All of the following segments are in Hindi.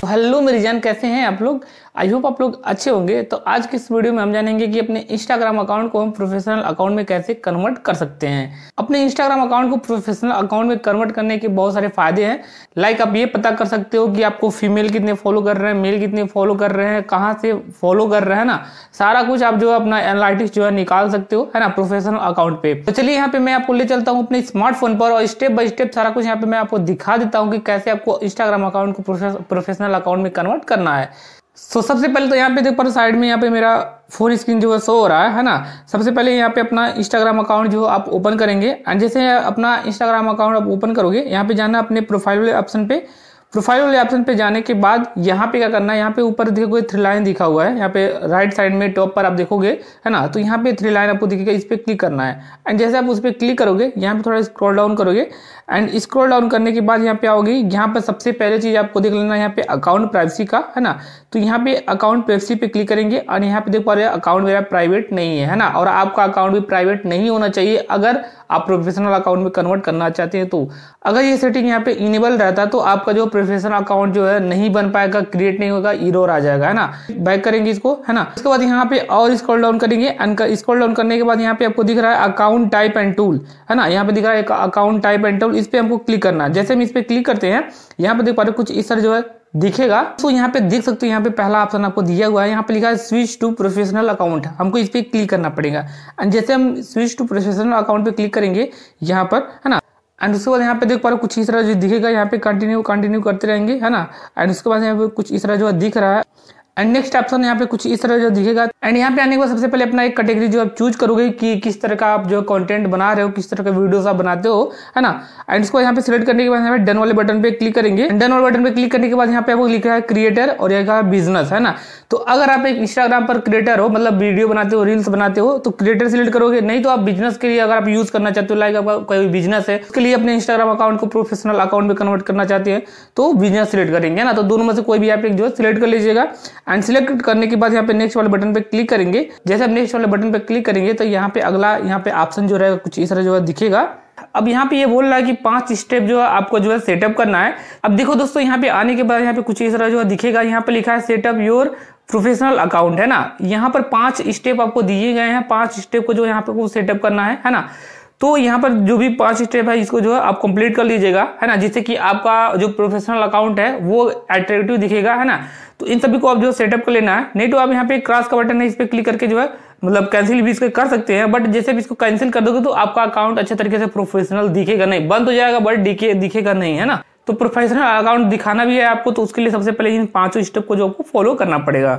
तो हेलो मेरी जान कैसे हैं आप लोग आई होप आप लोग अच्छे होंगे तो आज की इस वीडियो में हम जानेंगे कि अपने इंस्टाग्राम अकाउंट को हम प्रोफेशनल अकाउंट में कैसे कन्वर्ट कर सकते हैं अपने इंस्टाग्राम अकाउंट को प्रोफेशनल अकाउंट में कन्वर्ट करने के बहुत सारे फायदे हैं लाइक आप ये पता कर सकते हो कि आपको फीमेल कितने फॉलो कर रहे हैं मेल कितने फॉलो कर रहे हैं कहाँ से फॉलो कर रहे हैं ना सारा कुछ आप जो अपना एनालिटिक्स जो है निकाल सकते हो है ना प्रोफेशनल अकाउंट पे तो चलिए यहाँ पे मैं आपको ले चलता हूँ अपने स्मार्टफोन पर और स्टेप बाय स्टेप सारा कुछ यहाँ पे मैं आपको दिखा देता हूँ कि कैसे आपको इंस्टाग्राम अकाउंट को प्रोफेशनल पर्सनल अकाउंट में कन्वर्ट करना है सो so, सबसे पहले तो यहाँ पे देख पा रहे साइड में यहाँ पे मेरा फोन स्क्रीन जो है शो हो रहा है है ना सबसे पहले यहाँ पे अपना इंस्टाग्राम अकाउंट जो आप ओपन करेंगे एंड जैसे अपना इंस्टाग्राम अकाउंट आप ओपन करोगे यहाँ पे जाना अपने प्रोफाइल वाले ऑप्शन पे प्रोफाइल वाले ऑप्शन पे जाने के बाद यहाँ पे क्या करना है यहाँ पे ऊपर देखोगे थ्री लाइन दिखा हुआ है यहाँ पे राइट साइड में टॉप पर आप देखोगे है ना तो यहाँ पे थ्री लाइन आपको दिखेगा इस पर क्लिक करना है एंड जैसे आप उस पर क्लिक करोगे यहाँ पे थोड़ा स्क्रॉल डाउन करोगे एंड स्क्रॉल डाउन करने के बाद यहाँ पे आओगे यहाँ पर सबसे पहले चीज़ आपको देख लेना है यहाँ पे अकाउंट प्राइवेसी का है ना तो यहाँ पे अकाउंट प्राइवेसी पे क्लिक करेंगे और यहाँ पे देख पा रहे अकाउंट मेरा प्राइवेट नहीं है है ना और आपका अकाउंट भी प्राइवेट नहीं होना चाहिए अगर आप प्रोफेशनल अकाउंट में कन्वर्ट करना चाहते हैं तो अगर ये सेटिंग यहाँ पे इनेबल रहता तो आपका जो प्रोफेशनल अकाउंट जो है नहीं बन पाएगा क्रिएट नहीं होगा इरोर आ जाएगा है ना बैक करेंगे इसको है ना उसके बाद यहाँ पे और स्क्रॉल डाउन करेंगे एंड स्क्रॉल डाउन करने के बाद यहाँ पे आपको दिख रहा है अकाउंट टाइप एंड टूल है ना यहाँ पे दिख रहा है अकाउंट टाइप एंड टूल इस पर हमको क्लिक करना है जैसे हम इस पर क्लिक करते हैं यहाँ पे देख पा रहे कुछ इस तरह जो है दिखेगा तो यहाँ पे देख सकते हो यहाँ पे पहला ऑप्शन आपको दिया हुआ है यहाँ पे लिखा है स्विच टू प्रोफेशनल अकाउंट हमको इस पर क्लिक करना पड़ेगा एंड जैसे हम स्विच टू प्रोफेशनल अकाउंट पे क्लिक करेंगे यहाँ पर है ना एंड उसके बाद यहाँ पे देख पा रहे हो कुछ इस तरह जो दिखेगा यहाँ पे कंटिन्यू कंटिन्यू करते रहेंगे है ना एंड उसके बाद यहाँ पे कुछ इस तरह जो दिख रहा है एंड नेक्स्ट ऑप्शन यहाँ पे कुछ इस तरह जो दिखेगा एंड यहाँ पे आने के बाद सबसे पहले अपना एक कैटेगरी जो आप चूज करोगे कि किस तरह का आप जो कंटेंट बना रहे हो किस तरह का वीडियोस आप बनाते हो है ना एंड इसको यहाँ पे सिलेक्ट करने के बाद यहाँ पे डन वाले बटन पे क्लिक करेंगे डन वाले बटन पे क्लिक करने के बाद यहाँ पे आपको लिखा है क्रिएटर और यहाँ का बिजनेस है ना तो अगर आप एक इंस्टाग्राम पर क्रिएटर हो मतलब वीडियो बनाते हो रील्स बनाते हो तो क्रिएटर सिलेक्ट करोगे नहीं तो आप बिजनेस के लिए अगर आप यूज करना चाहते हो लाइक आपका कोई बिजनेस है उसके लिए अपने इंस्टाग्राम अकाउंट को प्रोफेशनल अकाउंट में कन्वर्ट करना चाहते हैं तो बिजनेस सिलेक्ट करेंगे ना तो दोनों में से कोई भी आप एक जो है सिलेक्ट कर लीजिएगा एंड सिलेक्ट करने के बाद यहाँ पे नेक्स्ट वाले बटन पे क्लिक करेंगे जैसे हम नेक्स्ट वाले बटन पर क्लिक करेंगे तो यहाँ पे अगला यहाँ पे ऑप्शन जो रहेगा कुछ इस तरह जो है दिखेगा अब यहाँ पे ये यह बोल रहा है कि पांच स्टेप जो है आपको जो है सेटअप करना है अब देखो दोस्तों यहाँ पे आने के बाद यहाँ पे कुछ इस तरह जो है दिखेगा यहाँ पे लिखा है सेटअप योर प्रोफेशनल अकाउंट है ना यहाँ पर पांच स्टेप आपको दिए गए हैं पांच स्टेप को जो यहाँ पे सेटअप करना है है ना तो यहाँ पर जो भी पांच स्टेप है इसको जो है आप कंप्लीट कर लीजिएगा है ना जिससे कि आपका जो प्रोफेशनल अकाउंट है वो एट्रेक्टिव दिखेगा है ना तो इन सभी को आप जो सेटअप कर लेना है नहीं तो आप यहाँ पे क्रॉस का बटन है इस पर क्लिक करके जो है मतलब कैंसिल भी इसके कर सकते हैं बट जैसे भी इसको कैंसिल कर दोगे तो आपका अकाउंट अच्छे तरीके से प्रोफेशनल दिखेगा नहीं बंद हो जाएगा बट दिखे दिखेगा नहीं है ना तो प्रोफेशनल अकाउंट दिखाना भी है आपको तो उसके लिए सबसे पहले इन पांचों स्टेप को जो आपको फॉलो करना पड़ेगा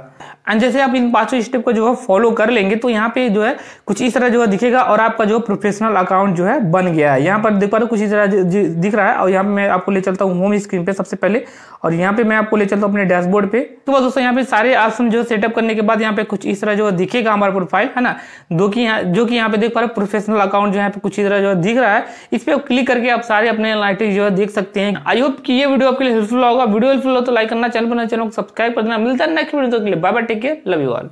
एंड जैसे आप इन पांचों स्टेप को जो है फॉलो कर लेंगे तो यहाँ पे जो है कुछ इस तरह जो है दिखेगा और आपका जो प्रोफेशनल अकाउंट जो है बन गया है यहाँ पर देख पा रहे कुछ इस तरह दिख रहा है और यहाँ पे मैं आपको ले चलता हूँ होम स्क्रीन पे सबसे पहले और यहाँ पे मैं आपको ले चलता हूँ अपने डैशबोर्ड पे तो बस दोस्तों यहाँ पे सारे ऑप्शन जो सेटअप करने के बाद यहाँ पे कुछ इस तरह जो दिखेगा हमारा प्रोफाइल है ना जो कि यहाँ जो कि यहाँ पे देख पा रहे प्रोफेशनल अकाउंट जो यहाँ पे कुछ इस तरह जो दिख रहा है इस पर क्लिक करके आप सारे अपने एनालिटिक्स जो है देख सकते हैं आई होप कि ये वीडियो आपके लिए हेल्पफुल होगा वीडियो हेल्पफुल हो तो लाइक करना चैनल पर चैनल को सब्सक्राइब कर देना मिलता है नेक्स्ट वीडियो के लिए bye bye take care love you all